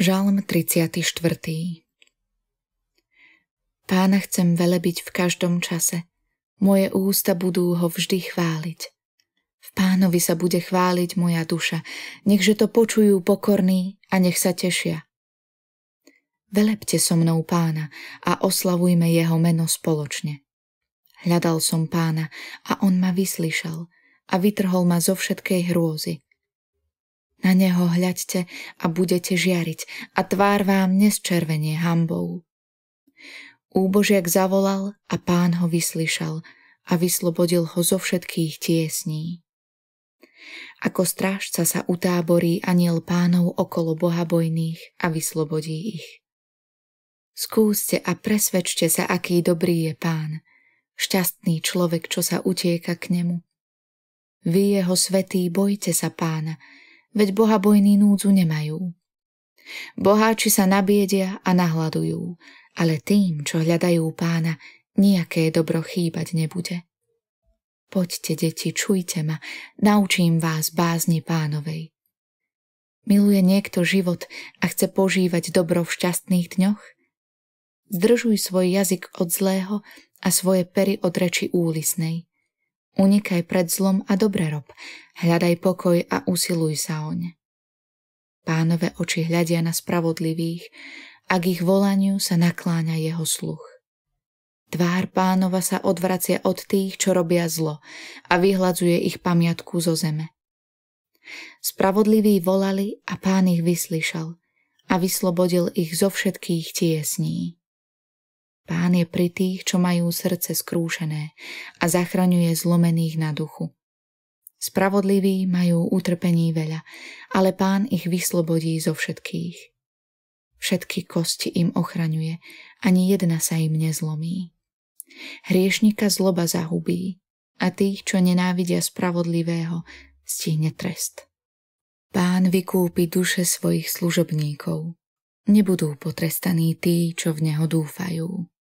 Žalm 34. Pána chcem velebiť v každom čase. Moje ústa budú ho vždy chváliť. V pánovi sa bude chváliť moja duša. Nechže to počujú pokorní a nech sa tešia. Velepte so mnou pána a oslavujme jeho meno spoločne. Hľadal som pána a on ma vyslyšal a vytrhol ma zo všetkej hrôzy. Na neho hľaďte a budete žiariť a tvár vám nesčervenie hambou. Úbožiak zavolal a pán ho vyslyšal a vyslobodil ho zo všetkých tiesní. Ako strážca sa utáborí aniel pánov okolo bohabojných a vyslobodí ich. Skúste a presvedčte sa, aký dobrý je pán, šťastný človek, čo sa utieka k nemu. Vy jeho svetý, bojte sa pána, veď boha bojní núdzu nemajú. Boháči sa nabiedia a nahladujú, ale tým, čo hľadajú pána, nejaké dobro chýbať nebude. Poďte, deti, čujte ma, naučím vás bázni pánovej. Miluje niekto život a chce požívať dobro v šťastných dňoch? Zdržuj svoj jazyk od zlého a svoje pery od reči úlisnej. Unikaj pred zlom a dobre rob, hľadaj pokoj a usiluj sa oň. Pánové oči hľadia na spravodlivých, a k ich volaniu sa nakláňa jeho sluch. Tvár pánova sa odvracia od tých, čo robia zlo a vyhľadzuje ich pamiatku zo zeme. Spravodliví volali a pán ich vyslyšal a vyslobodil ich zo všetkých tiesní. Pán je pri tých, čo majú srdce skrúšené a zachraňuje zlomených na duchu. Spravodliví majú utrpení veľa, ale pán ich vyslobodí zo všetkých. Všetky kosti im ochraňuje, ani jedna sa im nezlomí. Hriešnika zloba zahubí a tých, čo nenávidia spravodlivého, stihne trest. Pán vykúpi duše svojich služobníkov. Nebudú potrestaní tí, čo v neho dúfajú.